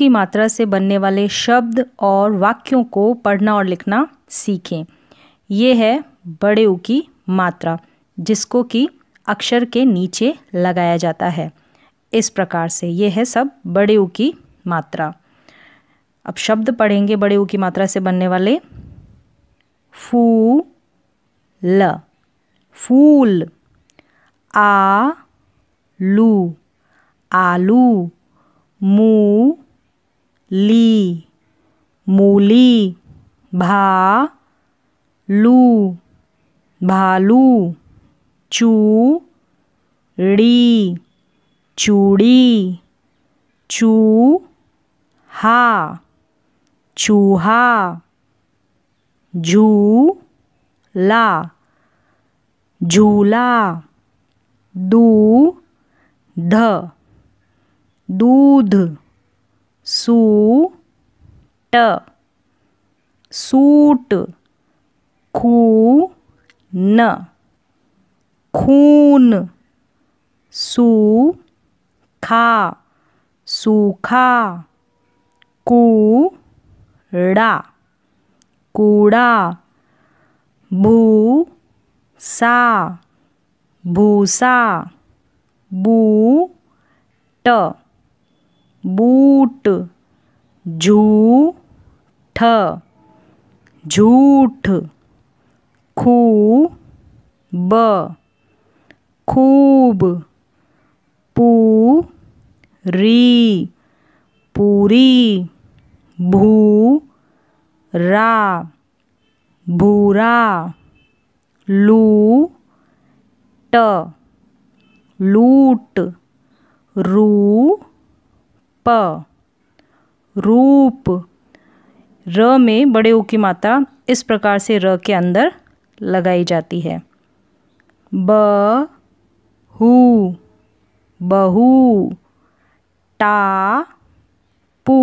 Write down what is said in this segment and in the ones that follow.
की मात्रा से बनने वाले शब्द और वाक्यों को पढ़ना और लिखना सीखें ये है बड़े ऊ की मात्रा जिसको कि अक्षर के नीचे लगाया जाता है इस प्रकार से ये है सब बड़े ऊ की मात्रा अब शब्द पढ़ेंगे बड़े ऊ की मात्रा से बनने वाले फू ल फूल आ लू आलू मू ली मूली भा लू भालू चू ड़ी चूड़ी चू हा चूहा झूला झूला दू ध दूध सूट सूट खून खून सूखा सूखा कूड़ा कूड़ा भूसा भूसा बूट झूठ झूठ झूठ खूब खूब पूरी पूरी भूरा भूरा ट लूट रू प रूप र में बड़े ऊ की मात्रा इस प्रकार से र के अंदर लगाई जाती है ब हु बहू टा पू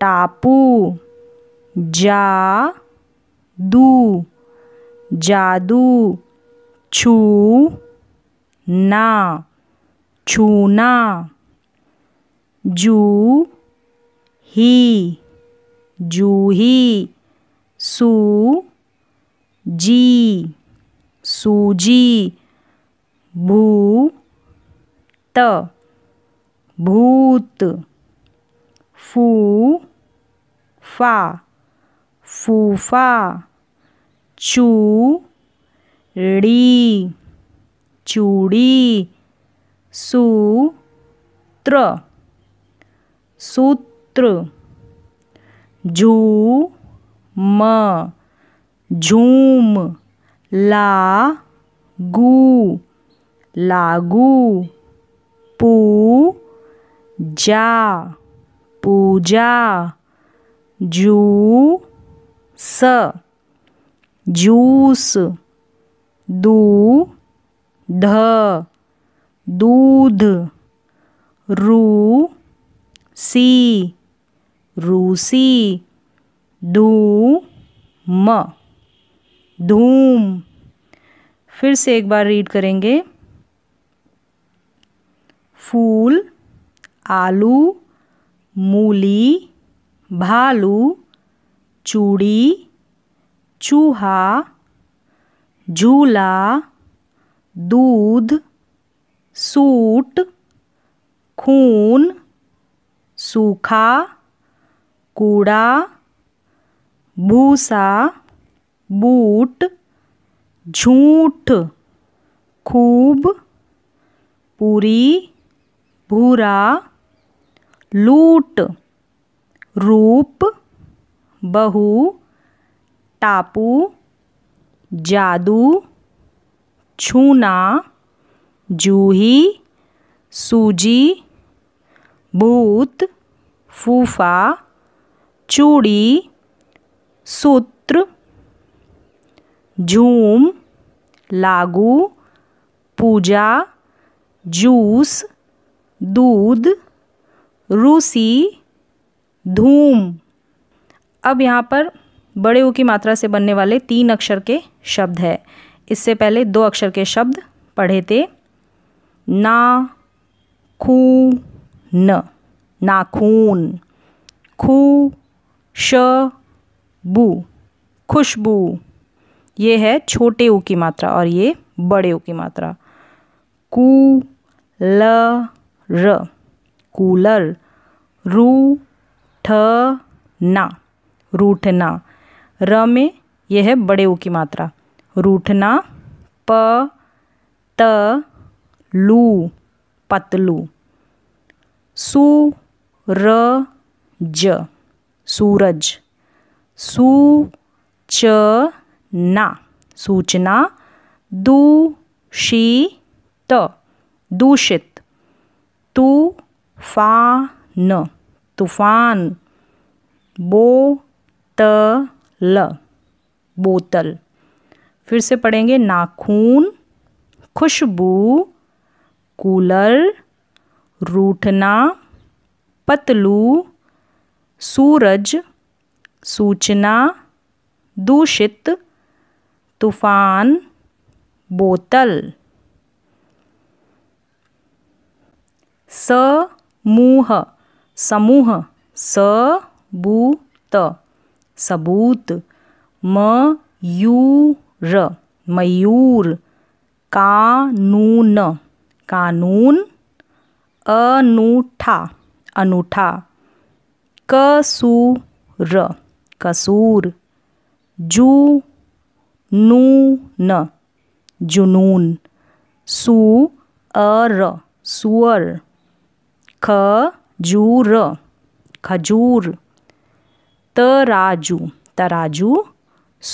टापू जा दू जादू छू ना छूना जू ही जूही सू जी सूजी भू त भूत फू फा फूफा चू ड़ी चूड़ी सूत्र सूत्र त्र जू म झूम ला गू लागू पू जा पूजा जू स जूस दू ध दूध रू सी रूसी धूम धूम फिर से एक बार रीड करेंगे फूल आलू मूली भालू चूड़ी चूहा झूला दूध सूट खून सूखा कूड़ा भूसा बूट झूठ खूब पूरी भूरा लूट रूप बहु टापू जादू छूना जूही सूजी भूत फूफा चूड़ी सूत्र झूम लागू पूजा जूस दूध रूसी धूम अब यहाँ पर बड़े ऊ की मात्रा से बनने वाले तीन अक्षर के शब्द है इससे पहले दो अक्षर के शब्द पढ़े थे ना खू न नाखून खू बू खुशबू ये है छोटे ऊ की मात्रा और ये बड़े ऊ की मात्रा कू ल र कूलर रू ठ ना रूठना र में यह है बड़े ऊ की मात्रा रूठना प त लू पतलू सु र ज सूरज सूचना सूचना दूषित दूषित तूफान तूफान बोतल बोतल फिर से पढ़ेंगे नाखून खुशबू कूलर रूठना पतलू सूरज सूचना दूषित तूफान बोतल समूह समूह सबूत सबूत मयूर मयूर कानून कानून अनूठा अनूठा कसूर कसूर जू नू न जुनून सू अर सुअर खजूर खजूर तराजू तराजू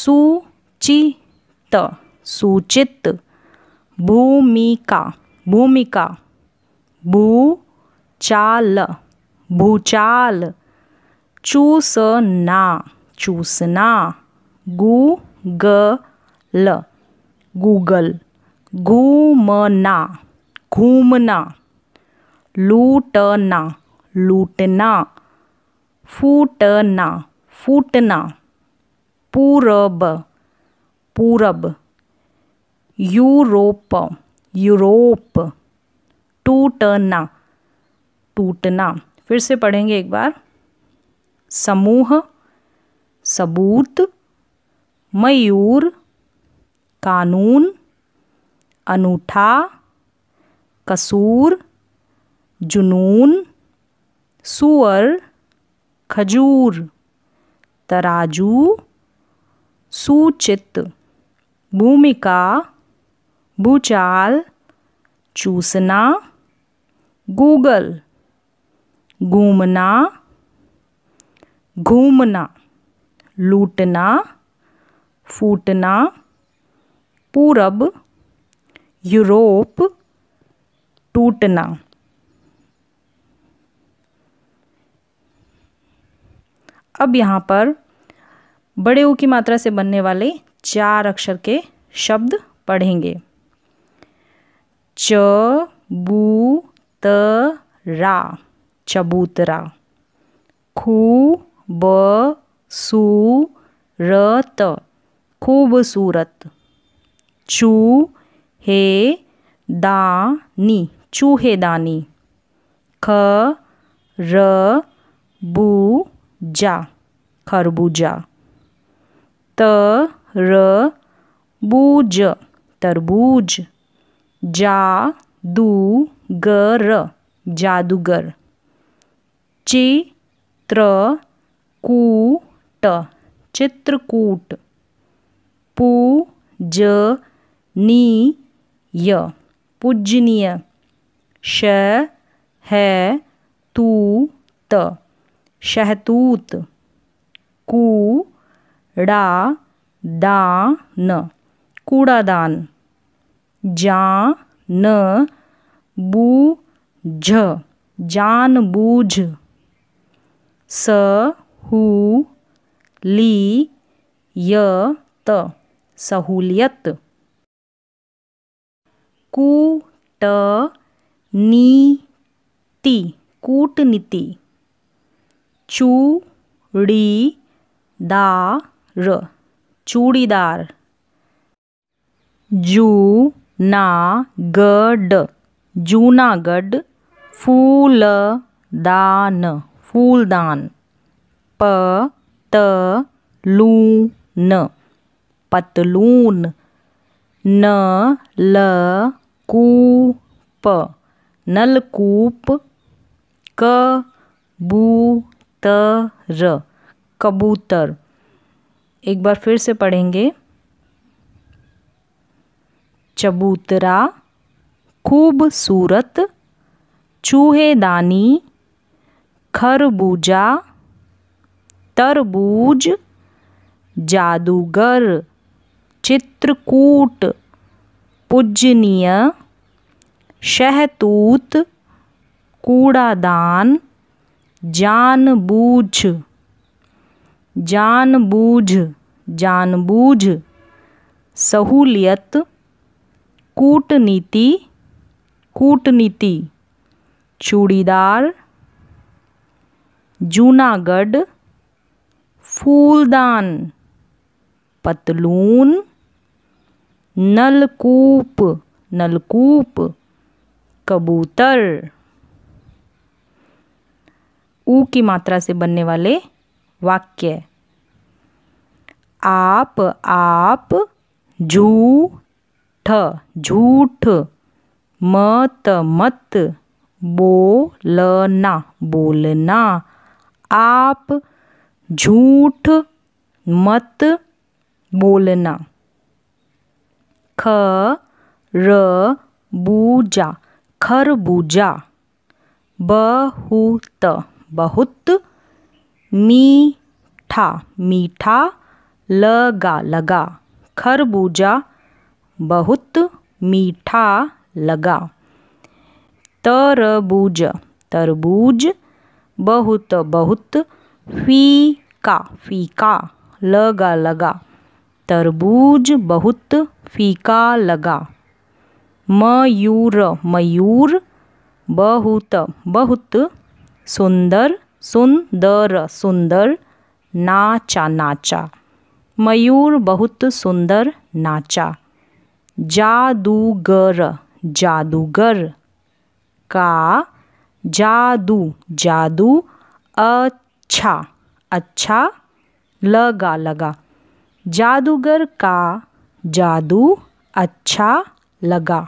सुचित सूचित भूमिका भूमिका भूचाल भूचाल चूसना चूसना गू ग ल गूगल घूमना घूमना लूटना लूटना फूटना फूटना पूरब पूरब यूरोप यूरोप टूटना टूटना फिर से पढ़ेंगे एक बार समूह सबूत मयूर कानून अनूठा कसूर जुनून सुअर खजूर तराजू सूचित भूमिका भूचाल चूसना गूगल घूमना घूमना लूटना फूटना पूरब यूरोप टूटना अब यहाँ पर बड़े ऊ की मात्रा से बनने वाले चार अक्षर के शब्द पढ़ेंगे च बू त रा चबूतरा खू बसूरत खूबसूरत हे दानी चूहेदानी जा खरबूजा बूज तरबूज जा तरबूज जादूगर जादूगर चित्र कूट चित्रकूट पूजनीय पूजनीय श है त शहतूत कूड़ा दान कूड़ादान जान बूझ जानबूझ स हु ली य त सहूलियत कूट नीति कूटनीति चूड़ीदार गड जूनागढ़ जूनागढ़ फूलदान फूलदान प त लू न पतलून न ल कूप प नलकूप क बू त र कबूतर एक बार फिर से पढ़ेंगे चबूतरा खूबसूरत चूहेदानी खरबूजा तरबूज जादूगर चित्रकूट पूजनीय शहतूत कूड़ादान जानबूझ जानबूझ जानबूझ सहूलियत कूटनीति कूटनीति चूड़ीदार जूनागढ़ फूलदान पतलून नलकूप नलकूप कबूतर ऊ की मात्रा से बनने वाले वाक्य आप आप झूठ झूठ मत मत बोलना बोलना आप झूठ मत बोलना ख र बूजा खरबूजा बहुत बहुत मीठा मीठा लगा लगा खरबूजा बहुत मीठा लगा तरबूज तरबूज बहुत बहुत फीका फीका लगा लगा तरबूज बहुत फीका लगा मयूर मयूर बहुत बहुत सुंदर सुंदर सुंदर नाचा नाचा मयूर बहुत सुंदर नाचा जादूगर जादूगर का जादू जादू अच्छा अच्छा लगा लगा जादूगर का जादू अच्छा लगा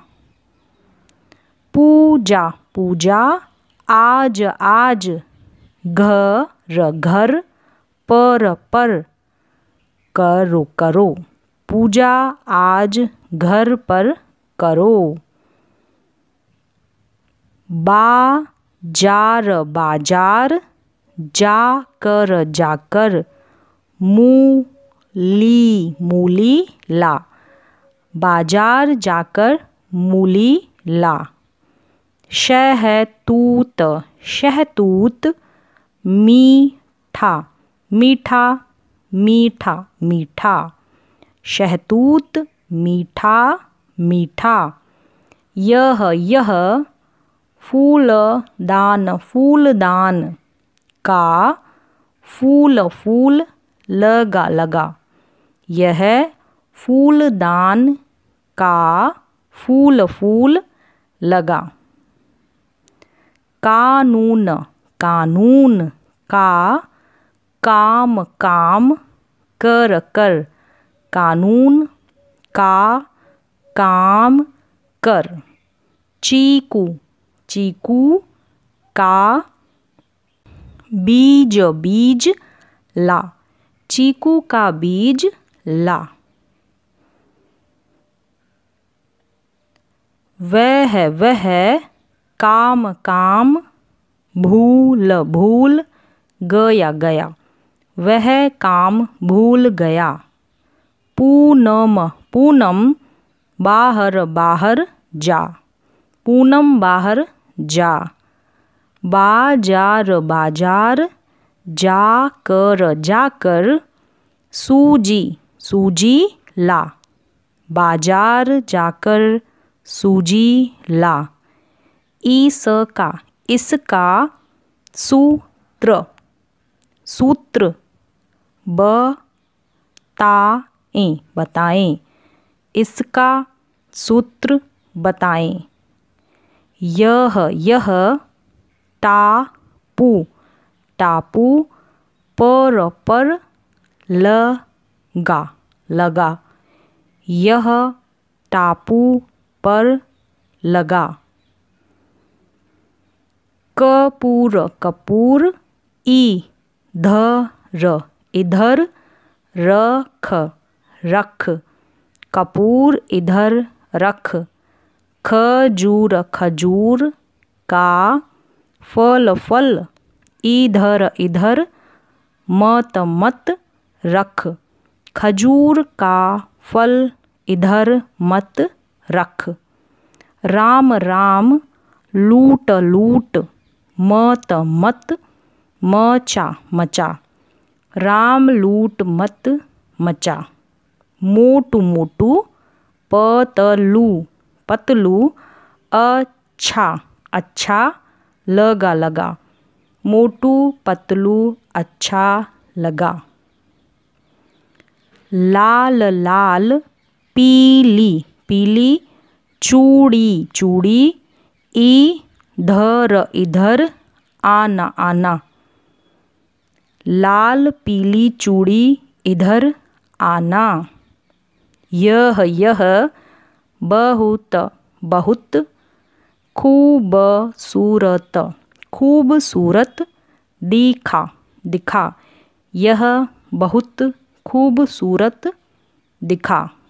पूजा पूजा आज आज घर घर पर पर करो करो पूजा आज घर पर करो बाजार बाजार जाकर जाकर मूली मूली ला बाजार जाकर मूली ला शहतूत शहतूत मीठा मीठा मीठा मीठा शहतूत मीठा मीठा यह यह फूलदान फूलदान का फूल फूल लगा लगा यह फूलदान का फूल फूल लगा कानून कानून का काम काम कर कर कानून का काम कर चीकू चीकू का बीज बीज ला चीकू का बीज ला वह वह काम काम भूल भूल गया गया वह काम भूल गया पूनम पूनम बाहर बाहर जा पूनम बाहर जा बाजार बाजार जाकर जाकर सूजी सूजी ला बाजार जाकर सूजी ला का इसका सूत्र सूत्र बताएं बताएं इसका सूत्र बताएं यह यह टापू टापू पर पर लगा लगा यह टापू पर लगा कपूर कपूर इधर इधर रख रख कपूर इधर रख खजूर खजूर का फल फल इधर इधर मत मत रख खजूर का फल इधर मत रख राम राम लूट लूट मत मत मचा मचा राम लूट मत मचा मोटू मोटू पतलू पतलू अच्छा अच्छा लगा लगा मोटू पतलू अच्छा लगा लाल लाल पीली पीली चूड़ी चूड़ी इधर इधर आना आना लाल पीली चूड़ी इधर आना यह यह बहुत बहुत खूबसूरत खूबसूरत दिखा दिखा यह बहुत खूबसूरत दिखा